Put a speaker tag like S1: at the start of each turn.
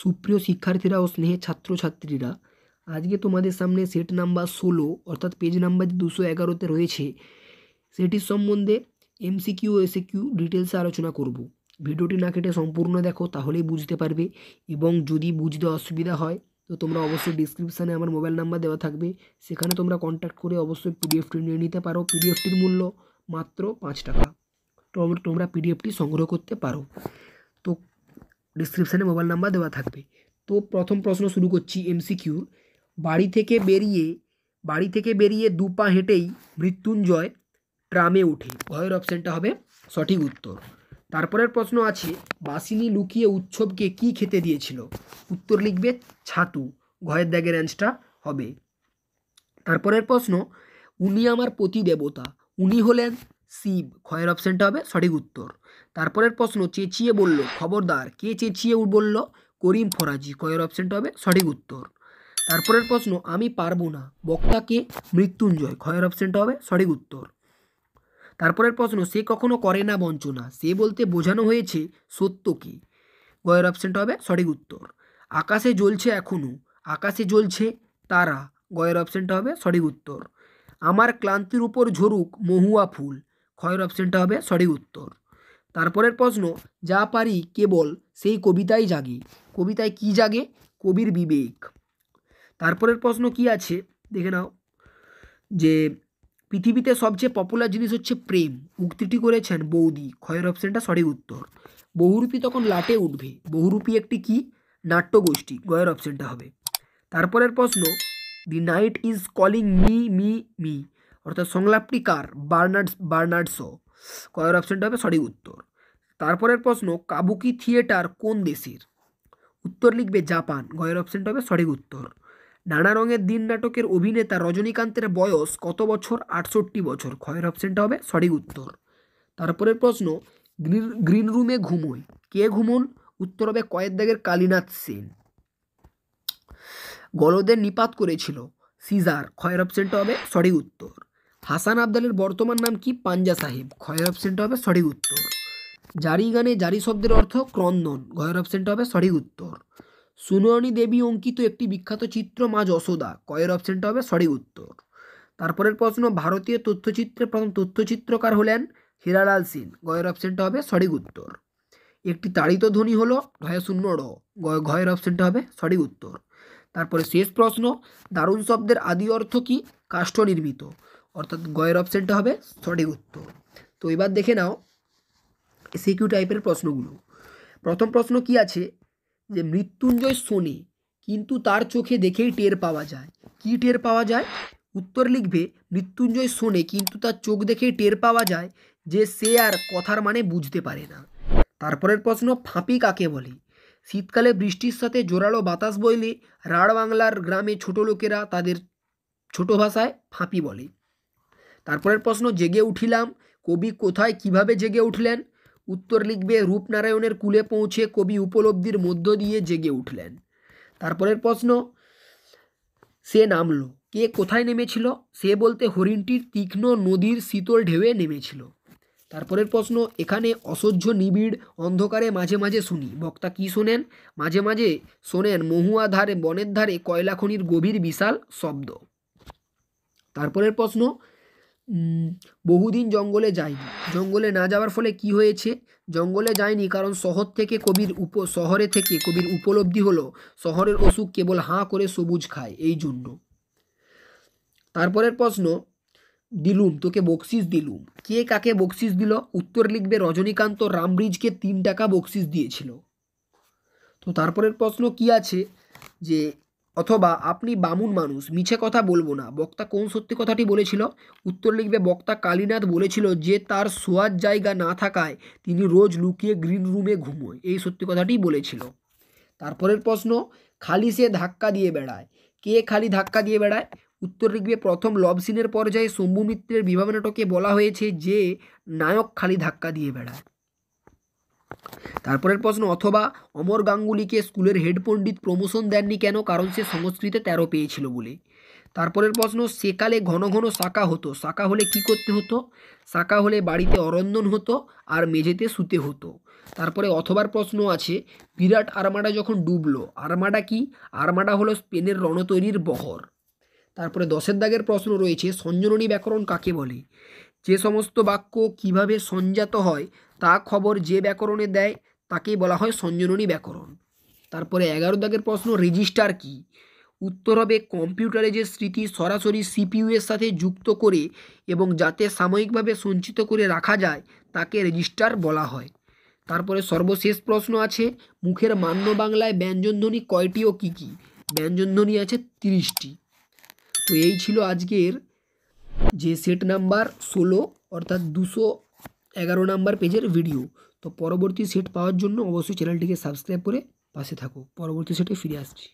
S1: সুপ্রিয় শিক্ষার্থীরা ও স্নেহের ছাত্রছাত্রীরা আজকে তোমাদের সামনে সেট নাম্বার ষোলো অর্থাৎ পেজ নাম্বার দুশো এগারোতে রয়েছে সেটির সম্বন্ধে এমসিকিউ এসে কিউ ডিটেলসে আলোচনা করব ভিডিওটি না কেটে সম্পূর্ণ দেখো তাহলেই বুঝতে পারবে এবং যদি বুঝতে অসুবিধা হয় তো তোমরা অবশ্যই ডিসক্রিপশানে আমার মোবাইল নাম্বার দেওয়া থাকবে সেখানে তোমরা কন্ট্যাক্ট করে অবশ্যই পিডিএফটি নিয়ে নিতে পারো পিডিএফটির মূল্য মাত্র পাঁচ টাকা তোমরা পিডিএফটি সংগ্রহ করতে পারো ডিসক্রিপশানে মোবাইল নাম্বার দেওয়া থাকবে তো প্রথম প্রশ্ন শুরু করছি এমসিকিউর বাড়ি থেকে বেরিয়ে বাড়ি থেকে বেরিয়ে দু পা হেঁটেই মৃত্যুঞ্জয় ট্রামে ওঠে ঘয়ের অপশানটা হবে সঠিক উত্তর তারপরের প্রশ্ন আছে বাসিনী লুকিয়ে উৎসবকে কি খেতে দিয়েছিল উত্তর লিখবে ছাতু ঘয়ের দ্যাগের অ্যান্সটা হবে তারপরের প্রশ্ন উনি আমার প্রতি দেবতা উনি হলেন শিব ক্ষয়ের অপশানটা হবে সঠিক উত্তর তারপরের প্রশ্ন চেঁচিয়ে বলল খবরদার কে চেঁচিয়ে বলল করিম ফরাজি ক্ষয়ের অপশানটা হবে সঠিক উত্তর তারপরের প্রশ্ন আমি পারবো না বক্তাকে মৃত্যুঞ্জয় ক্ষয়ের অপশানটা হবে সঠিক উত্তর তারপরের প্রশ্ন সে কখনো করে না বঞ্চনা সে বলতে বোঝানো হয়েছে সত্য কি গয়ের অপশানটা হবে সঠিক উত্তর আকাশে জ্বলছে এখনও আকাশে জ্বলছে তারা গয়ের অপশানটা হবে সঠিক উত্তর আমার ক্লান্তির উপর ঝরুক মহুয়া ফুল ক্ষয়ের অপশানটা হবে সঠিক উত্তর তারপরের প্রশ্ন যা পারি কেবল সেই কবিতাই জাগে কবিতায় কি জাগে কবির বিবেক তারপরের প্রশ্ন কি আছে দেখে নাও যে পৃথিবীতে সবচেয়ে পপুলার জিনিস হচ্ছে প্রেম উক্তিটি করেছেন বৌদি ক্ষয়ের অপশানটা সঠিক উত্তর বহুরূপী তখন লাটে উঠবে বহুরূপী একটি কি নাট্যগোষ্ঠী গয়ের অপশানটা হবে তারপরের প্রশ্ন the night is calling me me me অর্থাৎ সংলাপটি কার বার্নার্ড বার্নার্ড শো কয়ের অপশানটা হবে সঠিক উত্তর তারপরের প্রশ্ন কাবুকি থিয়েটার কোন দেশের উত্তর লিখবে জাপান গয়ের অপশানটা হবে সঠিক উত্তর নানা রঙের দিন নাটকের অভিনেতা রজনীকান্তের বয়স কত বছর আটষট্টি বছর ক্ষয়ের অপশানটা হবে সঠিক উত্তর তারপরের প্রশ্ন গ্রিন গ্রিন রুমে ঘুমুন কে ঘুমুন উত্তর হবে কয়ের দাগের কালীনাথ সেন গলদের নিপাত করেছিল সিজার ক্ষয়ের অপশানটা হবে সঠিক উত্তর হাসান আবদালের বর্তমান নাম কি পাঞ্জা সাহেব ক্ষয়ের অপশানটা হবে সঠিক উত্তর জারি গানে জারি শব্দের অর্থ ক্রন্দন ক্ষয়ের অপশানটা হবে সঠিক উত্তর সুনয়নী দেবী অঙ্কিত একটি বিখ্যাত চিত্র মা যশোদা কয়ের অপশানটা হবে সঠিক উত্তর তারপরের প্রশ্ন ভারতীয় তথ্যচিত্রের প্রথম তথ্যচিত্রকার হলেন হীরালাল সিং গয়ের অপশানটা হবে সঠিক উত্তর একটি তাড়িত ধ্বনি হল ঘয় শূন্য র ঘয়ের অপশানটা হবে সঠিক উত্তর তারপরে শেষ প্রশ্ন দারুণ শব্দের আদি অর্থ কি কাষ্ঠ নির্মিত অর্থাৎ গয়ের অপশানটা হবে সঠিক উত্তর তো এবার দেখে নাও সিকিউ টাইপের প্রশ্নগুলো প্রথম প্রশ্ন কি আছে যে মৃত্যুঞ্জয় শোনে কিন্তু তার চোখে দেখেই টের পাওয়া যায় কি টের পাওয়া যায় উত্তর লিখবে মৃত্যুঞ্জয় শোনে কিন্তু তার চোখ দেখেই টের পাওয়া যায় যে সে আর কথার মানে বুঝতে পারে না তারপরের প্রশ্ন ফাঁপি কাকে বলে শীতকালে বৃষ্টির সাথে জোরালো বাতাস বইলে রাঢ় বাংলার গ্রামে ছোটো লোকেরা তাদের ছোট ভাষায় ফাঁপি বলে তারপরের প্রশ্ন জেগে উঠিলাম কবি কোথায় কিভাবে জেগে উঠলেন উত্তর লিখবে রূপনারায়ণের কুলে পৌঁছে কবি উপলব্ধির মধ্য দিয়ে জেগে উঠলেন তারপরের প্রশ্ন সে নামলো কে কোথায় নেমেছিল সে বলতে হরিণটির তীক্ষ্ণ নদীর শীতল ঢেউয়ে নেমেছিল তারপরের প্রশ্ন এখানে অসহ্য নিবিড় অন্ধকারে মাঝে মাঝে শুনি বক্তা কি শোনেন মাঝে মাঝে শোনেন মহুয়া ধারে বনের ধারে কয়লাখনির গভীর বিশাল শব্দ তারপরের প্রশ্ন বহুদিন জঙ্গলে যায়নি জঙ্গলে না যাওয়ার ফলে কি হয়েছে জঙ্গলে যায়নি কারণ শহর থেকে কবির উপ শহরে থেকে কবির উপলব্ধি হলো শহরের অসুখ কেবল হাঁ করে সবুজ খায় এই জন্য তারপরের প্রশ্ন দিলুম তোকে বকশিস দিলুম কে কাকে বকশিস দিল উত্তর লিখবে রজনীকান্ত রামব্রিজকে তিন টাকা বকশিস দিয়েছিল তো তারপরের প্রশ্ন কি আছে যে অথবা আপনি বামুন মানুষ মিছে কথা বলবো না বক্তা কোন সত্যি কথাটি বলেছিল উত্তর লিখবে বক্তা কালীনাথ বলেছিল যে তার শোয়ার জায়গা না থাকায় তিনি রোজ লুকিয়ে গ্রিন রুমে ঘুমোয় এই সত্যি কথাটি বলেছিল তারপরের প্রশ্ন খালি সে ধাক্কা দিয়ে বেড়ায় কে খালি ধাক্কা দিয়ে বেড়ায় উত্তর লিখবে প্রথম লব সিনের পর্যায়ে শম্ভু মিত্রের বিভাবনাটকে বলা হয়েছে যে নায়ক খালি ধাক্কা দিয়ে বেড়ায় তারপরের প্রশ্ন অথবা অমর গাঙ্গুলিকে স্কুলের হেড পণ্ডিত প্রমোশন দেননি কেন কারণ সে সংস্কৃতে তেরো পেয়েছিল বলে তারপরের প্রশ্ন সেকালে ঘন ঘন শাখা হতো শাখা হলে কি করতে হতো শাখা হলে বাড়িতে অরন্দন হতো আর মেঝেতে শুতে হতো তারপরে অথবার প্রশ্ন আছে বিরাট আরমাডা যখন ডুবলো আরমাডা কি আরমাডা হলো স্পেনের রণতৈরির বহর তারপরে দশের দাগের প্রশ্ন রয়েছে সঞ্জননী ব্যাকরণ কাকে বলে যে সমস্ত বাক্য কিভাবে সঞ্জাত হয় তা খবর যে ব্যাকরণে দেয় তাকেই বলা হয় সঞ্জননী ব্যাকরণ তারপরে এগারো দাগের প্রশ্ন রেজিস্টার কি উত্তর হবে কম্পিউটারে যে স্মৃতি সরাসরি সিপিইউ এর সাথে যুক্ত করে এবং যাতে সাময়িকভাবে সঞ্চিত করে রাখা যায় তাকে রেজিস্টার বলা হয় তারপরে সর্বশেষ প্রশ্ন আছে মুখের মান্য বাংলায় ব্যঞ্জনধ্বনি কয়টি ও কী কী ব্যঞ্জনধ্বনি আছে তিরিশটি তো এই ছিল আজকের যে সেট নাম্বার ষোলো অর্থাৎ দুশো এগারো নাম্বার পেজের ভিডিও পরবর্তী সেট পাওয়ার জন্য অবশ্যই চ্যানেলটিকে সাবস্ক্রাইব করে পাশে থাকো পরবর্তী সেটে ফিরে আসছি